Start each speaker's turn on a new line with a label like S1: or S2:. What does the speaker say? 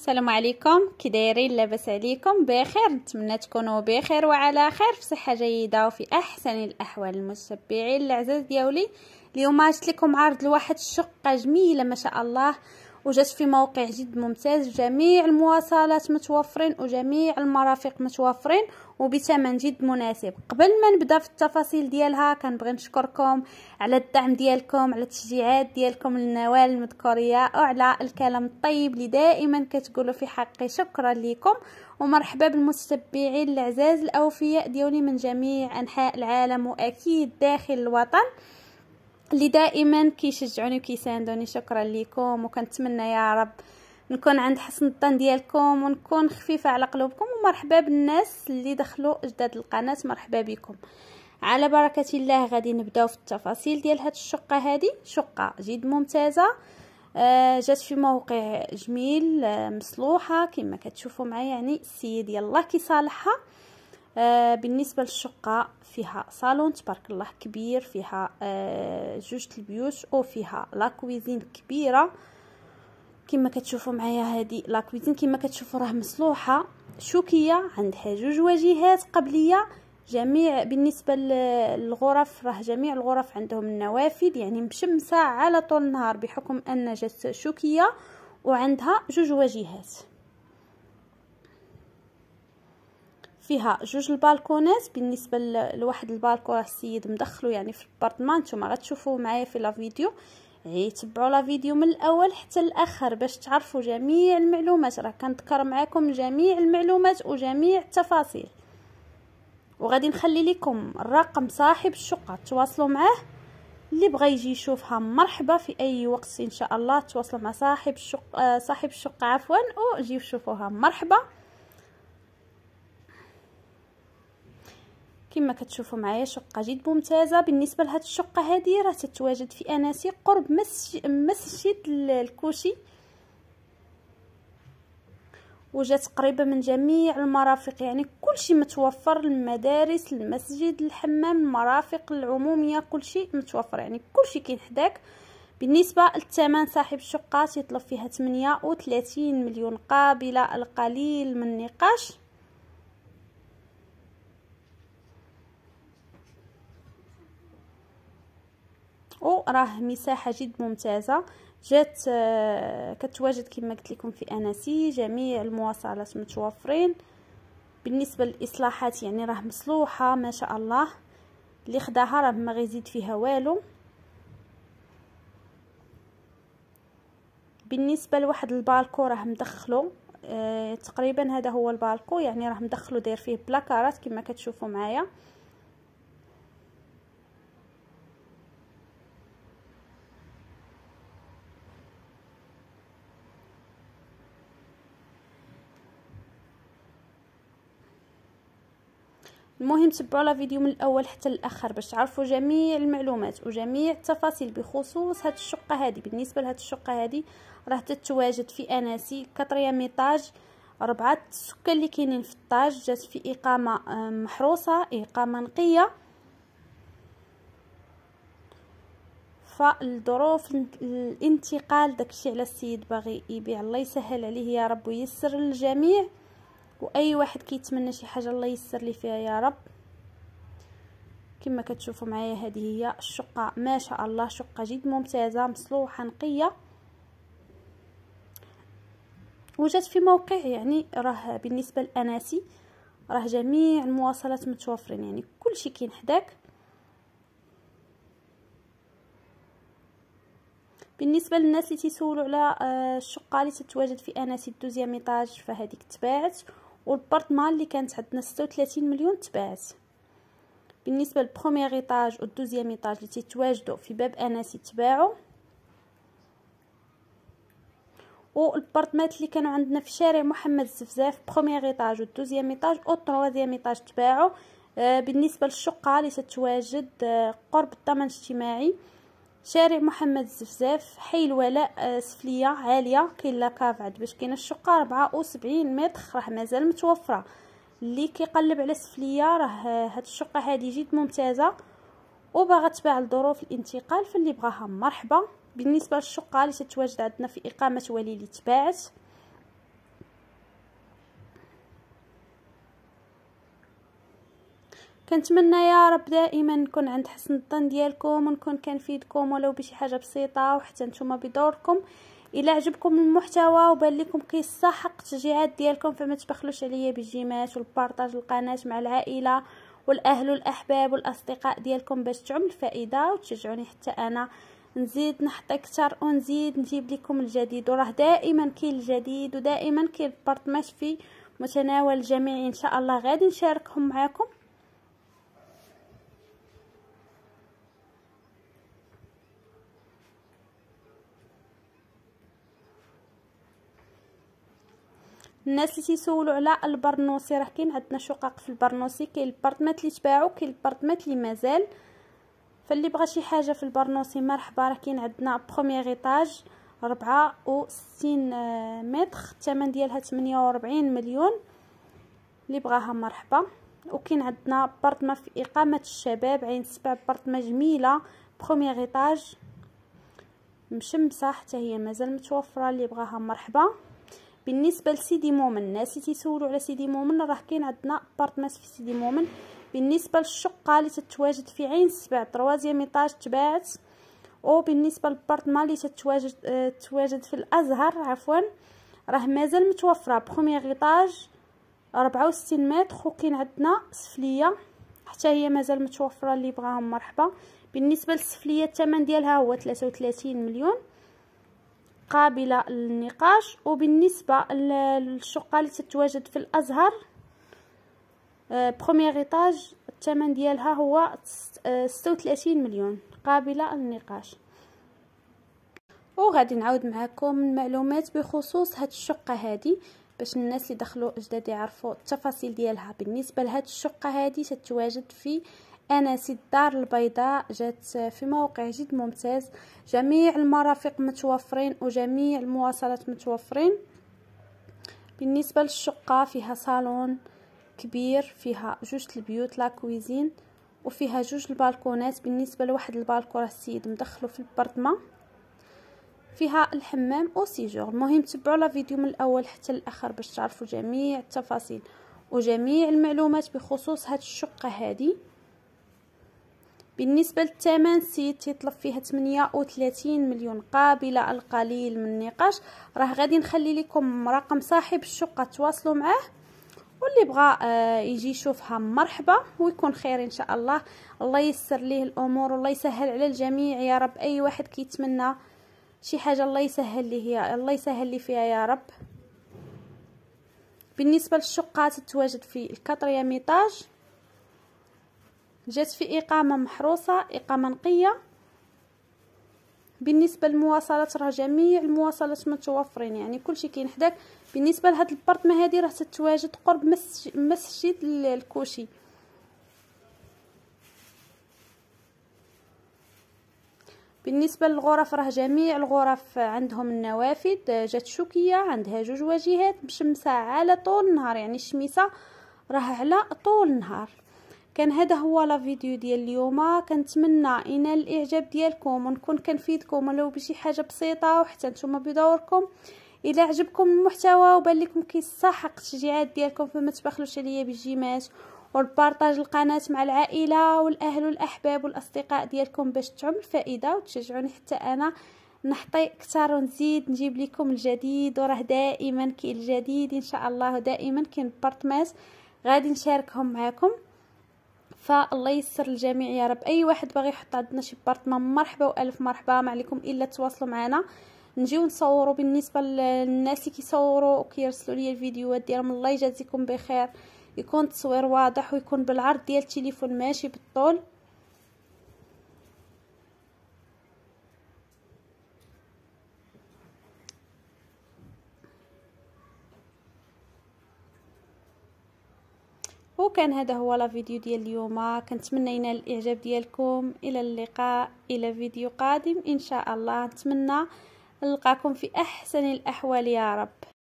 S1: السلام عليكم كي دايرين لاباس عليكم بخير نتمنى تكونوا بخير وعلى خير في صحه جيده وفي احسن الاحوال المتبعين الاعزاء ديالي اليوم جبت لكم عرض لواحد الشقه جميله ما شاء الله وجات في موقع جد ممتاز جميع المواصلات متوفرين وجميع المرافق متوفرين وبثمن جد مناسب قبل ما نبدا في التفاصيل ديالها كنبغي نشكركم على الدعم ديالكم على التشجيعات ديالكم للنوال المذكوريه وعلى الكلام الطيب اللي دائما كتقولوا في حقي شكرا لكم ومرحبا بالمتتبعين العزاز الاوفياء ديالي من جميع انحاء العالم واكيد داخل الوطن اللي دائما كيشجعوني وكيساندوني شكرا لكم وكنتمنى يا رب نكون عند حسن الظن ديالكم ونكون خفيفه على قلوبكم ومرحبا بالناس اللي دخلوا جداد القناه مرحبا بكم على بركه الله غادي نبداو في التفاصيل ديال هاد الشقه هذه شقه جد ممتازه آه، جات في موقع جميل آه، مصلوحه كما كتشوفوا معايا يعني السيد يلاه كيصالحها آه، بالنسبه للشقه فيها صالون تبارك الله كبير فيها آه، جوج البيوش وفيها فيها لاكويزين كبيره كما كتشوفوا معايا هذه لاكويزين كما كتشوفوا راه مصلوحه شوكيه عندها جوج واجهات قبليه جميع بالنسبه للغرف راه جميع الغرف عندهم النوافذ يعني مشمسه على طول النهار بحكم ان جات شوكيه وعندها جوج واجهات فيها جوج البالكونات بالنسبه لواحد البالكون راه السيد مدخلو يعني في البارطمان نتوما غتشوفوه معايا في لا فيديو غير تبعوا لا فيديو من الاول حتى الاخر باش تعرفوا جميع المعلومات راه كنذكر معاكم جميع المعلومات وجميع التفاصيل وغادي نخلي لكم الرقم صاحب الشقه تواصلوا معاه اللي بغى يجي يشوفها مرحبا في اي وقت ان شاء الله تواصلوا مع صاحب الشقه آه، صاحب الشقه عفوا وجيو شوفوها مرحبا كما كتشوفوا معايا شقه جد ممتازه بالنسبه لهاد الشقه هذه راه تتواجد في اناسي قرب مسجد الكوشي وجات قريبه من جميع المرافق يعني كلشي متوفر المدارس المسجد الحمام المرافق العموميه كلشي متوفر يعني كلشي كاين حداك بالنسبه للثمن صاحب الشقه تيطلب فيها 38 مليون قابله القليل من النقاش وراه مساحه جد ممتازه جات آه، كتواجد كما قلت لكم في اناسي جميع المواصلات متوفرين بالنسبه للاصلاحات يعني راه مصلوحه ما شاء الله اللي خداها راه ما غيزيد فيها والو بالنسبه لواحد البالكو راه مدخلو اه تقريبا هذا هو البالكو يعني راه مدخلو داير فيه بلاكارات كما كتشوفوا معايا المهم تبعوا لا فيديو من الاول حتى الاخر باش تعرفوا جميع المعلومات وجميع التفاصيل بخصوص هاد الشقه هادي بالنسبه لهاد الشقه هادي راه تتواجد في اناسي كطرياميطاج ربعه السكان اللي كاينين في الطاج جات في اقامه آه، محروسه اقامه نقيه فالظروف الانتقال داكشي على السيد باغي يبيع الله يسهل عليه يا رب ويسر للجميع واي واحد كيتمنى شي حاجه الله ييسر لي فيها يا رب كما كتشوفوا معايا هذه هي الشقه ما شاء الله شقه جد ممتازه مصلوحه نقيه وجات في موقع يعني راه بالنسبه للاناسي راه جميع المواصلات متوفرين يعني كلشي كاين حداك بالنسبه للناس اللي تيسولوا على آه، الشقه اللي تتواجد في اناسي الدوزيام ايطاج فهذيك تباعت والبارتمان اللي كانت عندنا 36 مليون تباعت بالنسبه للبروميير ايطاج والدوزيام ايطاج اللي تيتواجدوا في باب اناسي تباعوا والبارتمات اللي كانوا عندنا في شارع محمد الزفزاف بروميير ايطاج والدوزيام ايطاج او تروازيام ايطاج تباعوا آه، بالنسبه للشقه اللي تتواجد آه، قرب الضمان الاجتماعي شارع محمد الزفزاف حي الولاء آه، سفليه عاليه كاين لا كاف عاد باش كاين الشقه 74 متر راه مازال متوفره اللي كيقلب على سفليه راه آه، هاد الشقه هادي جد ممتازه وباغا تباع لظروف الانتقال فاللي بغاها مرحبا بالنسبه للشقه اللي تتواجد عندنا في اقامه ولي اللي تباعت كنتمنى يا رب دائما نكون عند حسن الظن ديالكم ونكون كنفيدكم ولو بشي حاجه بسيطه وحتى نتوما بدوركم الا عجبكم المحتوى وبان لكم قصه حق التشجيعات ديالكم فما تبخلوش عليا بالجيمات والبارطاج القناه مع العائله والاهل والاحباب والاصدقاء ديالكم باش تعم الفائده وتشجعوني حتى انا نزيد نحط اكثر ونزيد نجيب لكم الجديد وراه دائما كاين الجديد ودائما كاين بارطماج في متناول الجميع ان شاء الله غادي نشاركهم معاكم الناس اللي تيسولوا على البرنوسي راه كاين عندنا شقق في البرنوسي كاين البارتمات اللي تباعوا كاين البارتمات اللي مازال فاللي بغى شي حاجه في البرنوسي مرحبا راه كاين عندنا بروميير ايطاج ربعة ستين آه، متر الثمن ديالها تمنية مليون اللي بغاها مرحبا وكاين عندنا بارتما في إقامة الشباب عين سبع بارتما جميلة بروميير إيطاج مشمسة حتى هي مازال متوفرة اللي بغاها مرحبا بالنسبه لسيدي مومن الناس اللي تيسولوا على سيدي مومن راه كاين عندنا ابارتمنت في سيدي مومن بالنسبه للشقه اللي تتواجد في عين سبع طروازيام ايطاج تباعت وبالنسبه للبارتمان اللي تتواجد اه تواجد في الازهر عفوا راه مازال متوفره بروميير ايطاج 64 متر وكاين عندنا سفليه حتى هي مازال متوفره اللي بغاهم مرحبا بالنسبه للسفليه الثمن ديالها هو 33 مليون قابلة للنقاش وبالنسبة للشقة اللي تتواجد في الأزهر بروميير آه، ايطاج الثمن ديالها هو ستة مليون قابلة للنقاش وغادي نعاود معكم المعلومات بخصوص هاد الشقة هادي باش الناس اللي دخلوا جداد يعرفوا التفاصيل ديالها بالنسبه لهاد الشقه هادي تتواجد في انا سيد الدار البيضاء جات في موقع جد ممتاز جميع المرافق متوفرين وجميع المواصلات متوفرين بالنسبة للشقة فيها صالون كبير فيها جوج البيوت لا كويزين وفيها جوج البالكونات بالنسبة لواحد البالكون راه السيد مدخلو في البرطمة فيها الحمام او سيجور المهم تبعوا لا فيديو من الاول حتى الاخر باش تعرفوا جميع التفاصيل وجميع المعلومات بخصوص هاد الشقه هذه بالنسبة للثمن سيد تيطلب فيها 38 مليون قابلة القليل من النقاش راه غادي نخلي لكم رقم صاحب الشقة تواصلوا معاه واللي بغى آه، يجي يشوفها مرحبا ويكون خير ان شاء الله الله يسر ليه الامور والله يسهل على الجميع يا رب اي واحد كيتمنى شي حاجه الله يسهل ليه الله يسهل لي فيها يا رب بالنسبه للشقه تتواجد في الكاتريام ايطاج جات في إقامة محروسة إقامة نقية بالنسبة للمواصلات راه جميع المواصلات متوفرين يعني كلشي كاين حداك بالنسبة لهاد البارتمة هادي راه تتواجد قرب مسجد الكوشي بالنسبه للغرف راه جميع الغرف عندهم النوافذ جات شوكيه عندها جوج واجهات مشمسه على طول النهار يعني الشميسه راه على طول النهار كان هذا هو لا فيديو ديال اليوم كنتمنى ينال الاعجاب ديالكم ونكون كنفيدكم ولو بشي حاجه بسيطه وحتى نتوما بدوركم الا عجبكم المحتوى وبان لكم كيستحق التشجيعات ديالكم فما تبخلوش عليا بالجيمات والبارطاج القناه مع العائله والاهل والاحباب والاصدقاء ديالكم باش تعم الفائده وتشجعوني حتى انا نحطي اكثر ونزيد نجيب لكم الجديد وراه دائما كاين الجديد ان شاء الله دائما كاين بارتماس غادي نشاركهم معكم فالله يسر الجميع يا رب اي واحد باغي يحط عندنا شي بارطمان مرحبا والف مرحبا ما عليكم الا تواصلوا معنا نجيو نصوروا بالنسبه للناس اللي كيصوروا وكيرسلوا لي الفيديوهات ديالهم الله يجازيكم بخير يكون التصوير واضح ويكون بالعرض ديال التليفون ماشي بالطول وكان هذا هو لا فيديو ديال اليوم كنتمنى ينال الاعجاب ديالكم الى اللقاء الى فيديو قادم ان شاء الله نتمنى نلقاكم في احسن الاحوال يا رب